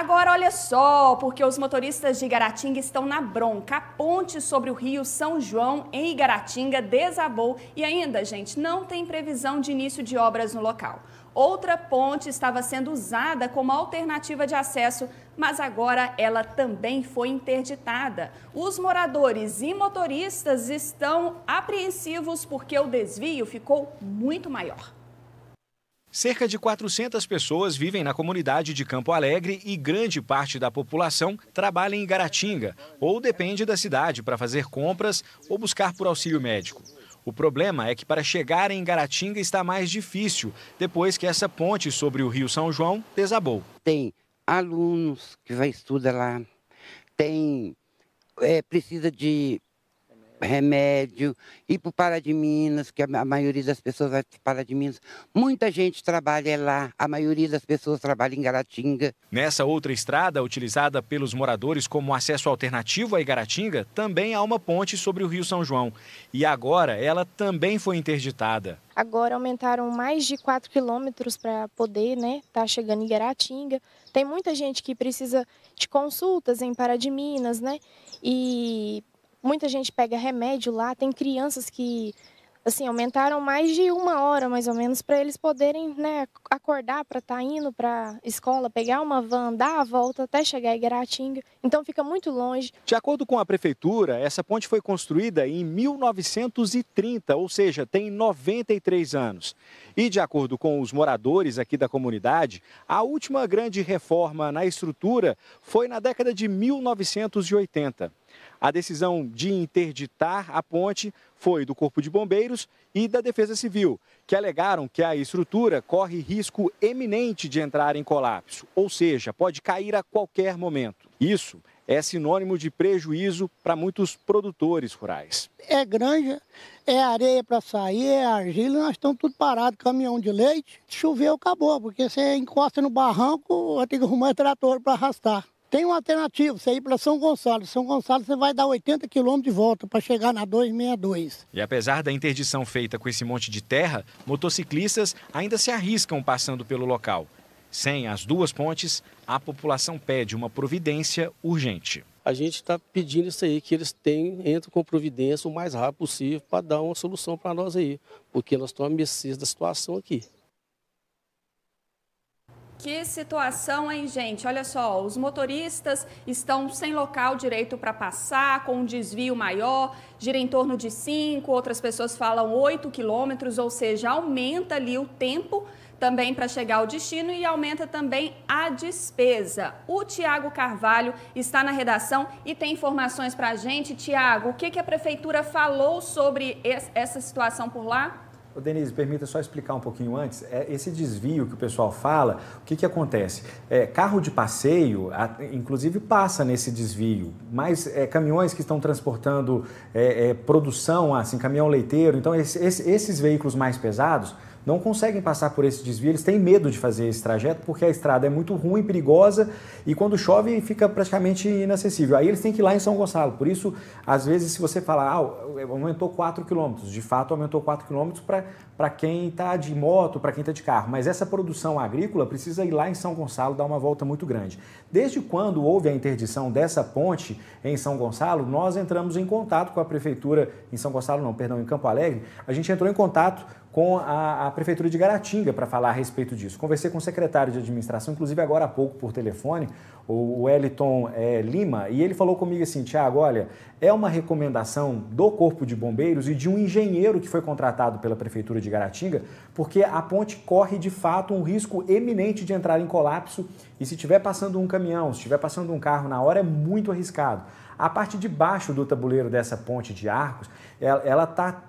Agora olha só, porque os motoristas de Igaratinga estão na bronca. A ponte sobre o rio São João em Igaratinga desabou e ainda, gente, não tem previsão de início de obras no local. Outra ponte estava sendo usada como alternativa de acesso, mas agora ela também foi interditada. Os moradores e motoristas estão apreensivos porque o desvio ficou muito maior. Cerca de 400 pessoas vivem na comunidade de Campo Alegre e grande parte da população trabalha em Garatinga ou depende da cidade para fazer compras ou buscar por auxílio médico. O problema é que para chegar em Garatinga está mais difícil depois que essa ponte sobre o Rio São João desabou. Tem alunos que vai estudar lá, tem é, precisa de remédio, ir para o Pará de Minas, que a maioria das pessoas vai para o Pará de Minas. Muita gente trabalha lá, a maioria das pessoas trabalha em Garatinga. Nessa outra estrada, utilizada pelos moradores como acesso alternativo a Igaratinga, também há uma ponte sobre o Rio São João. E agora ela também foi interditada. Agora aumentaram mais de 4 quilômetros para poder estar né, tá chegando em Garatinga. Tem muita gente que precisa de consultas em Pará de Minas, né? E Muita gente pega remédio lá, tem crianças que assim aumentaram mais de uma hora mais ou menos para eles poderem né, acordar para estar tá indo para escola pegar uma van dar a volta até chegar em Guaratinga então fica muito longe de acordo com a prefeitura essa ponte foi construída em 1930 ou seja tem 93 anos e de acordo com os moradores aqui da comunidade a última grande reforma na estrutura foi na década de 1980 a decisão de interditar a ponte foi do Corpo de Bombeiros e da Defesa Civil, que alegaram que a estrutura corre risco eminente de entrar em colapso, ou seja, pode cair a qualquer momento. Isso é sinônimo de prejuízo para muitos produtores rurais. É granja, é areia para sair, é argila, nós estamos tudo parado, caminhão de leite, choveu, acabou, porque você encosta no barranco, tem que arrumar trator para arrastar. Tem uma alternativa, você ir para São Gonçalo. São Gonçalo você vai dar 80 quilômetros de volta para chegar na 262. E apesar da interdição feita com esse monte de terra, motociclistas ainda se arriscam passando pelo local. Sem as duas pontes, a população pede uma providência urgente. A gente está pedindo isso aí, que eles entrem com providência o mais rápido possível para dar uma solução para nós aí, porque nós estamos à mercê da situação aqui. Que situação, hein, gente? Olha só, os motoristas estão sem local direito para passar, com um desvio maior, gira em torno de 5, outras pessoas falam 8 quilômetros, ou seja, aumenta ali o tempo também para chegar ao destino e aumenta também a despesa. O Tiago Carvalho está na redação e tem informações para a gente. Tiago, o que, que a prefeitura falou sobre essa situação por lá? Ô, Denise, permita só explicar um pouquinho antes. É, esse desvio que o pessoal fala, o que, que acontece? É, carro de passeio, a, inclusive, passa nesse desvio, mas é, caminhões que estão transportando é, é, produção, assim, caminhão leiteiro, então esse, esse, esses veículos mais pesados não conseguem passar por esse desvio, eles têm medo de fazer esse trajeto porque a estrada é muito ruim, perigosa e quando chove fica praticamente inacessível. Aí eles têm que ir lá em São Gonçalo. Por isso, às vezes, se você falar, ah, aumentou 4 km, de fato aumentou 4 km para quem está de moto, para quem está de carro, mas essa produção agrícola precisa ir lá em São Gonçalo dar uma volta muito grande. Desde quando houve a interdição dessa ponte em São Gonçalo, nós entramos em contato com a prefeitura, em São Gonçalo não, perdão, em Campo Alegre, a gente entrou em contato com a, a Prefeitura de Garatinga para falar a respeito disso. Conversei com o secretário de administração, inclusive agora há pouco por telefone, o Eliton é, Lima, e ele falou comigo assim: Tiago, olha, é uma recomendação do Corpo de Bombeiros e de um engenheiro que foi contratado pela Prefeitura de Garatinga, porque a ponte corre de fato um risco eminente de entrar em colapso e se estiver passando um caminhão, se estiver passando um carro na hora, é muito arriscado. A parte de baixo do tabuleiro dessa ponte de arcos, ela está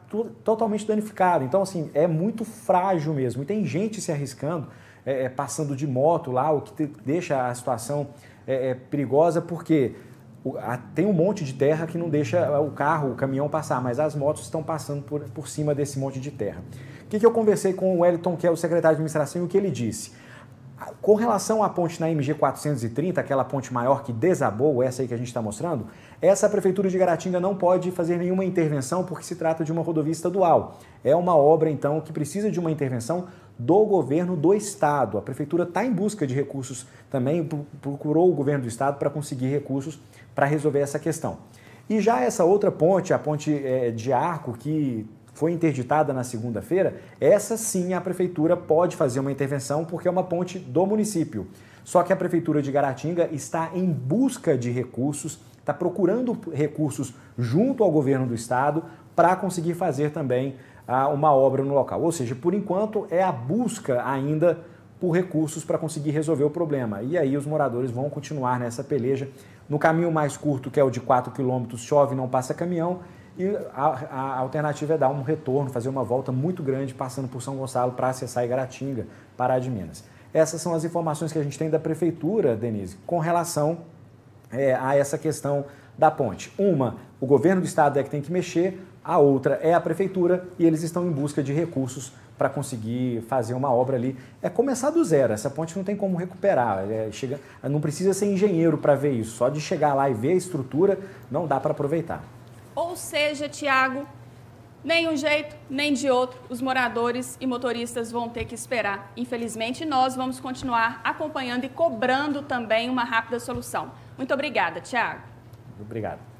totalmente danificado. Então, assim, é muito frágil mesmo. E tem gente se arriscando, é, é, passando de moto lá, o que te, deixa a situação é, é, perigosa, porque o, a, tem um monte de terra que não deixa o carro, o caminhão passar, mas as motos estão passando por, por cima desse monte de terra. O que, que eu conversei com o Wellington, que é o secretário de administração, e o que ele disse? Com relação à ponte na MG 430, aquela ponte maior que desabou, essa aí que a gente está mostrando, essa prefeitura de Garatinga não pode fazer nenhuma intervenção porque se trata de uma rodovia estadual. É uma obra, então, que precisa de uma intervenção do governo do estado. A prefeitura está em busca de recursos também, procurou o governo do estado para conseguir recursos para resolver essa questão. E já essa outra ponte, a ponte é, de arco, que foi interditada na segunda-feira, essa sim a prefeitura pode fazer uma intervenção porque é uma ponte do município. Só que a prefeitura de Garatinga está em busca de recursos, está procurando recursos junto ao governo do estado para conseguir fazer também ah, uma obra no local. Ou seja, por enquanto é a busca ainda por recursos para conseguir resolver o problema. E aí os moradores vão continuar nessa peleja. No caminho mais curto, que é o de 4 quilômetros, chove, não passa caminhão e a, a, alternativa é dar um retorno, fazer uma volta muito grande passando por São Gonçalo para acessar Igaratinga, Pará de Minas. Essas são as informações que a gente tem da Prefeitura, Denise, com relação é, a essa questão da ponte. Uma, o governo do estado é que tem que mexer, a outra é a prefeitura e eles estão em busca de recursos para conseguir fazer uma obra ali. É começar do zero, essa ponte não tem como recuperar. É, chega, não precisa ser engenheiro para ver isso, só de chegar lá e ver a estrutura não dá para aproveitar. Ou seja, Tiago, nem um jeito, nem de outro, os moradores e motoristas vão ter que esperar. Infelizmente, nós vamos continuar acompanhando e cobrando também uma rápida solução. Muito obrigada, Tiago. Obrigado.